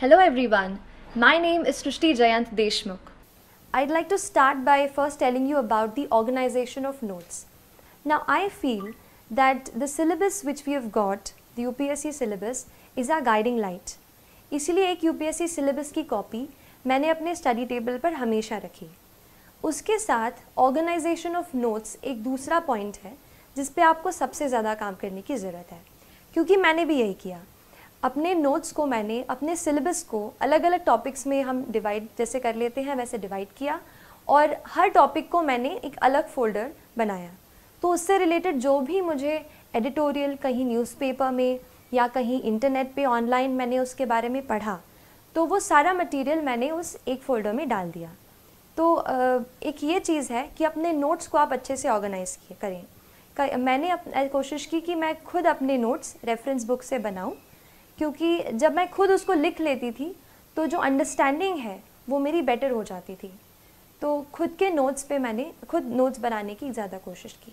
Hello everyone, my name is Srishti Jayant Deshmukh. I'd like to start by first telling you about the organization of notes. Now I feel that the syllabus which we have got, the UPSC syllabus, is our guiding light. इसीलिए एक UPSC syllabus की copy मैंने अपने study table पर हमेशा रखी उसके साथ ऑर्गेनाइजेशन ऑफ नोट्स एक दूसरा पॉइंट है जिस पे आपको सबसे ज़्यादा काम करने की ज़रूरत है क्योंकि मैंने भी यही किया अपने नोट्स को मैंने अपने सिलेबस को अलग अलग टॉपिक्स में हम डिवाइड जैसे कर लेते हैं वैसे डिवाइड किया और हर टॉपिक को मैंने एक अलग फोल्डर बनाया तो उससे रिलेटेड जो भी मुझे एडिटोरियल कहीं न्यूज़पेपर में या कहीं इंटरनेट पे ऑनलाइन मैंने उसके बारे में पढ़ा तो वो सारा मटेरियल मैंने उस एक फ़ोल्डर में डाल दिया तो एक ये चीज़ है कि अपने नोट्स को आप अच्छे से ऑर्गेनाइज करें मैंने कोशिश की कि मैं खुद अपने नोट्स रेफरेंस बुक से बनाऊँ क्योंकि जब मैं खुद उसको लिख लेती थी तो जो अंडरस्टैंडिंग है वो मेरी बेटर हो जाती थी तो खुद के नोट्स पे मैंने खुद नोट्स बनाने की ज़्यादा कोशिश की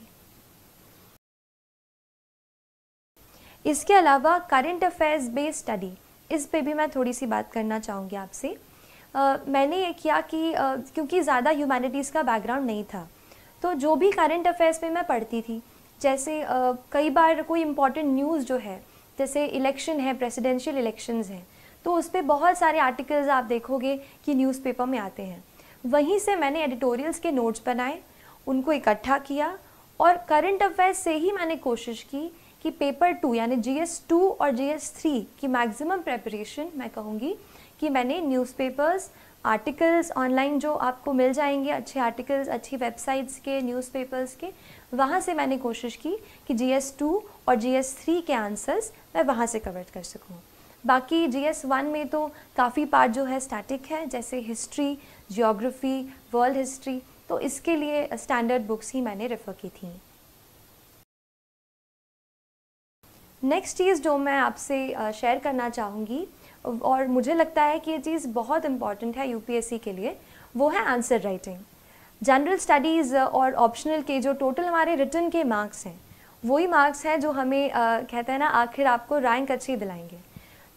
इसके अलावा करंट अफेयर्स बेस्ड स्टडी इस पे भी मैं थोड़ी सी बात करना चाहूँगी आपसे मैंने ये किया कि आ, क्योंकि ज़्यादा ह्यूमैनिटीज़ का बैकग्राउंड नहीं था तो जो भी करंट अफेयर्स पर मैं पढ़ती थी जैसे आ, कई बार कोई इम्पॉर्टेंट न्यूज़ जो है जैसे इलेक्शन है प्रेसिडेंशियल इलेक्शंस हैं तो उस पर बहुत सारे आर्टिकल्स आप देखोगे कि न्यूज़पेपर में आते हैं वहीं से मैंने एडिटोरियल्स के नोट्स बनाए उनको इकट्ठा किया और करंट अफेयर्स से ही मैंने कोशिश की कि पेपर टू यानी जी एस टू और जी एस थ्री की मैक्सिमम प्रेपरेशन मैं कहूँगी कि मैंने न्यूज़पेपर्स आर्टिकल्स ऑनलाइन जो आपको मिल जाएंगे अच्छे आर्टिकल्स अच्छी वेबसाइट्स के न्यूज़पेपर्स के वहाँ से मैंने कोशिश की कि जी एस टू और जी एस थ्री के आंसर्स मैं वहाँ से कवर कर सकूँ बाकी जी एस वन में तो काफ़ी पार्ट जो है स्टैटिक है जैसे हिस्ट्री जियोग्राफी वर्ल्ड हिस्ट्री तो इसके लिए स्टैंडर्ड बुक्स ही मैंने रेफ़र की थी नेक्स्ट चीज़ जो मैं आपसे शेयर करना चाहूँगी और मुझे लगता है कि ये चीज़ बहुत इंपॉर्टेंट है यूपीएससी के लिए वो है आंसर राइटिंग जनरल स्टडीज़ और ऑप्शनल के जो टोटल हमारे रिटर्न के मार्क्स हैं वही मार्क्स हैं जो हमें आ, कहते हैं ना आखिर आपको रैंक अच्छी दिलाएंगे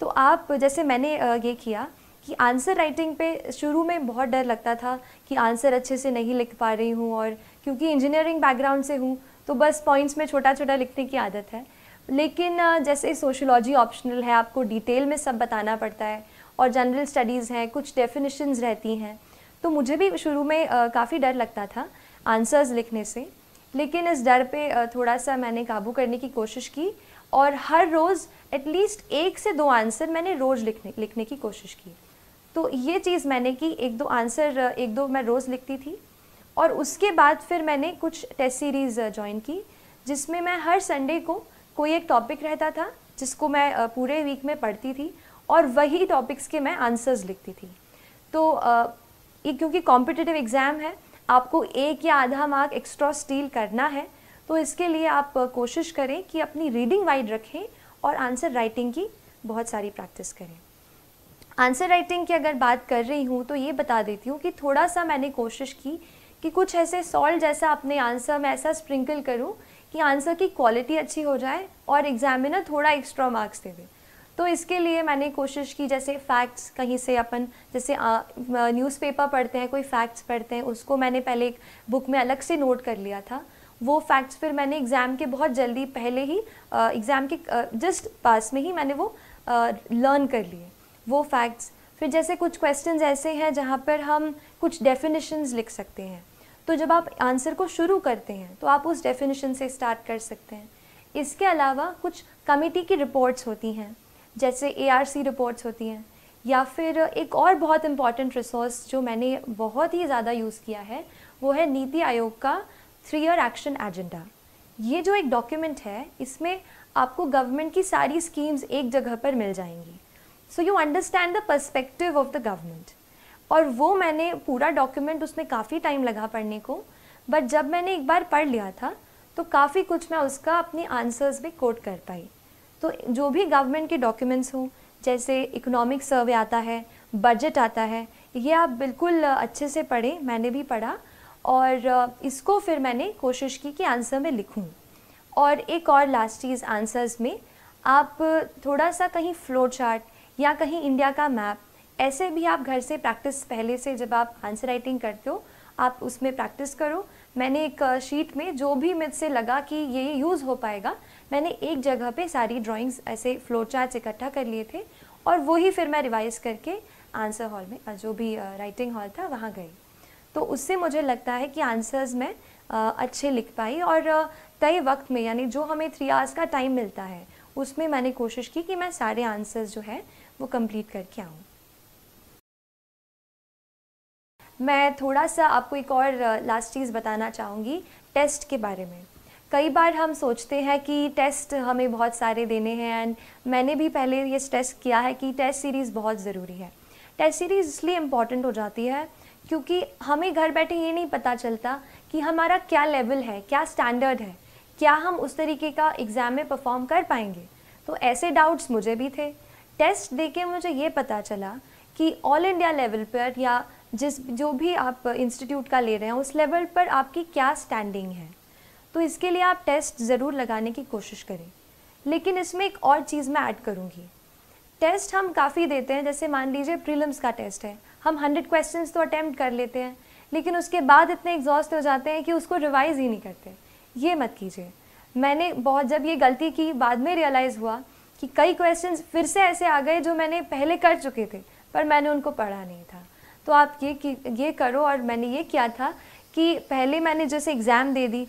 तो आप जैसे मैंने आ, ये किया कि आंसर राइटिंग पे शुरू में बहुत डर लगता था कि आंसर अच्छे से नहीं लिख पा रही हूँ और क्योंकि इंजीनियरिंग बैकग्राउंड से हूँ तो बस पॉइंट्स में छोटा छोटा लिखने की आदत है लेकिन जैसे सोशोलॉजी ऑप्शनल है आपको डिटेल में सब बताना पड़ता है और जनरल स्टडीज़ हैं कुछ डेफिनेशंस रहती हैं तो मुझे भी शुरू में काफ़ी डर लगता था आंसर्स लिखने से लेकिन इस डर पे थोड़ा सा मैंने काबू करने की कोशिश की और हर रोज़ एटलीस्ट एक से दो आंसर मैंने रोज़ लिखने लिखने की कोशिश की तो ये चीज़ मैंने की एक दो आंसर एक दो मैं रोज़ लिखती थी और उसके बाद फिर मैंने कुछ टेस्ट सीरीज़ ज्वाइन की जिसमें मैं हर संडे को कोई एक टॉपिक रहता था जिसको मैं पूरे वीक में पढ़ती थी और वही टॉपिक्स के मैं आंसर्स लिखती थी तो ये क्योंकि कॉम्पिटिटिव एग्ज़ाम है आपको एक या आधा मार्क एक्स्ट्रा स्टील करना है तो इसके लिए आप कोशिश करें कि अपनी रीडिंग वाइड रखें और आंसर राइटिंग की बहुत सारी प्रैक्टिस करें आंसर राइटिंग की अगर बात कर रही हूँ तो ये बता देती हूँ कि थोड़ा सा मैंने कोशिश की कि कुछ ऐसे सॉल्ट जैसा अपने आंसर में ऐसा स्प्रिंकल करूँ कि आंसर की क्वालिटी अच्छी हो जाए और एग्जामिनर थोड़ा एक्स्ट्रा मार्क्स दे दे तो इसके लिए मैंने कोशिश की जैसे फैक्ट्स कहीं से अपन जैसे न्यूज़पेपर पढ़ते हैं कोई फैक्ट्स पढ़ते हैं उसको मैंने पहले एक बुक में अलग से नोट कर लिया था वो फैक्ट्स फिर मैंने एग्ज़ाम के बहुत जल्दी पहले ही एग्ज़ाम के जस्ट पास में ही मैंने वो लर्न कर लिए वो फैक्ट्स फिर जैसे कुछ क्वेश्चन ऐसे हैं जहाँ पर हम कुछ डेफिनेशंस लिख सकते हैं तो जब आप आंसर को शुरू करते हैं तो आप उस डेफिनेशन से स्टार्ट कर सकते हैं इसके अलावा कुछ कमेटी की रिपोर्ट्स होती हैं जैसे ए रिपोर्ट्स होती हैं या फिर एक और बहुत इम्पॉर्टेंट रिसोर्स जो मैंने बहुत ही ज़्यादा यूज़ किया है वो है नीति आयोग का थ्री ईयर एक्शन एजेंडा ये जो एक डॉक्यूमेंट है इसमें आपको गवर्नमेंट की सारी स्कीम्स एक जगह पर मिल जाएंगी so you understand the perspective of the government और वो मैंने पूरा डॉक्यूमेंट उसमें काफ़ी टाइम लगा पढ़ने को बट जब मैंने एक बार पढ़ लिया था तो काफ़ी कुछ मैं उसका अपने आंसर्स भी कोट कर पाई तो जो भी गवर्नमेंट के डॉक्यूमेंट्स हों जैसे इकोनॉमिक सर्वे आता है बजट आता है ये आप बिल्कुल अच्छे से पढ़ें मैंने भी पढ़ा और इसको फिर मैंने कोशिश की कि आंसर में लिखूं और एक और लास्ट चीज़ आंसर्स में आप थोड़ा सा कहीं फ्लो चार्ट या कहीं इंडिया का मैप ऐसे भी आप घर से प्रैक्टिस पहले से जब आप आंसर राइटिंग करते हो आप उसमें प्रैक्टिस करो मैंने एक शीट में जो भी मुझसे लगा कि ये यूज़ हो पाएगा मैंने एक जगह पे सारी ड्राइंग्स ऐसे फ्लोर चार्ट इकट्ठा कर लिए थे और वही फिर मैं रिवाइज करके आंसर हॉल में जो भी राइटिंग हॉल था वहाँ गई तो उससे मुझे लगता है कि आंसर्स मैं अच्छे लिख पाई और तय वक्त में यानी जो हमें थ्री आवर्स का टाइम मिलता है उसमें मैंने कोशिश की कि मैं सारे आंसर्स जो है वो कंप्लीट करके आऊँ मैं थोड़ा सा आपको एक और लास्ट चीज़ बताना चाहूँगी टेस्ट के बारे में कई बार हम सोचते हैं कि टेस्ट हमें बहुत सारे देने हैं एंड मैंने भी पहले ये टेस्ट किया है कि टेस्ट सीरीज़ बहुत ज़रूरी है टेस्ट सीरीज़ इसलिए इम्पॉर्टेंट हो जाती है क्योंकि हमें घर बैठे ये नहीं पता चलता कि हमारा क्या लेवल है क्या स्टैंडर्ड है क्या हम उस तरीके का एग्ज़ाम में परफॉर्म कर पाएंगे तो ऐसे डाउट्स मुझे भी थे टेस्ट दे के मुझे ये पता चला कि ऑल इंडिया लेवल पर या जिस जो भी आप इंस्टीट्यूट का ले रहे हैं उस लेवल पर आपकी क्या स्टैंडिंग है तो इसके लिए आप टेस्ट ज़रूर लगाने की कोशिश करें लेकिन इसमें एक और चीज़ मैं ऐड करूँगी टेस्ट हम काफ़ी देते हैं जैसे मान लीजिए प्रीलिम्स का टेस्ट है हम हंड्रेड क्वेश्चन तो अटैम्प्ट कर लेते हैं लेकिन उसके बाद इतने एग्जॉस्ट हो जाते हैं कि उसको रिवाइज़ ही नहीं करते ये मत कीजिए मैंने बहुत जब ये गलती की बाद में रियलाइज़ हुआ कि कई क्वेश्चंस फिर से ऐसे आ गए जो मैंने पहले कर चुके थे पर मैंने उनको पढ़ा नहीं था तो आप ये ये करो और मैंने ये किया था कि पहले मैंने जैसे एग्ज़ाम दे दी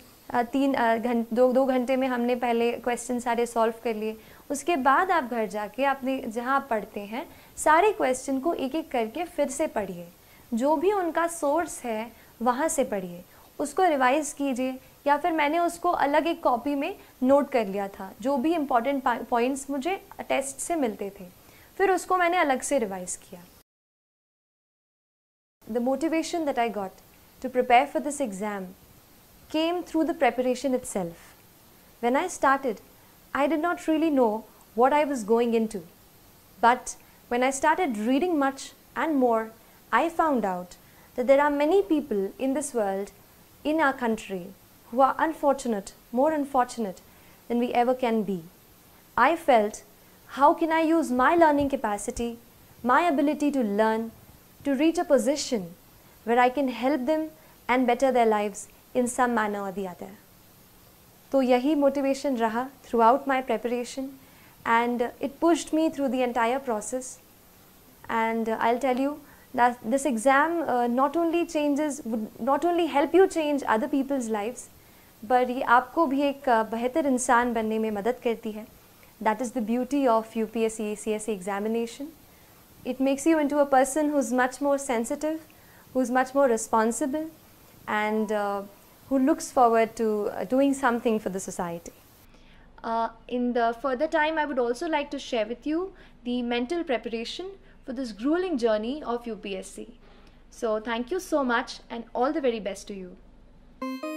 तीन घंट दो दो घंटे में हमने पहले क्वेश्चन सारे सॉल्व कर लिए उसके बाद आप घर जाके अपने जहाँ आप पढ़ते हैं सारे क्वेश्चन को एक एक करके फिर से पढ़िए जो भी उनका सोर्स है वहाँ से पढ़िए उसको रिवाइज़ कीजिए या फिर मैंने उसको अलग एक कॉपी में नोट कर लिया था जो भी इम्पॉर्टेंट पॉइंट्स मुझे टेस्ट से मिलते थे फिर उसको मैंने अलग से रिवाइज़ किया the motivation that I got to prepare for this exam came through the preparation itself. When I started, I did not really know what I was going into. But when I started reading much and more, I found out that there are many people in this world, in our country, who are unfortunate, more unfortunate than we ever can be. I felt, how can I use my learning capacity, my ability to learn, to reach a position where I can help them and better their lives in some manner or the other. So, yahi motivation raha throughout my preparation and it pushed me through the entire process and I'll tell you that this exam uh, not only changes would not only help you change other people's lives but ये आपको भी एक uh, बेहतर इंसान बनने में that is the beauty of UPSC CSE examination it makes you into a person who's much more sensitive, who's much more responsible, and uh, who looks forward to uh, doing something for the society. Uh, in the further time, I would also like to share with you the mental preparation for this grueling journey of UPSC. So, thank you so much, and all the very best to you.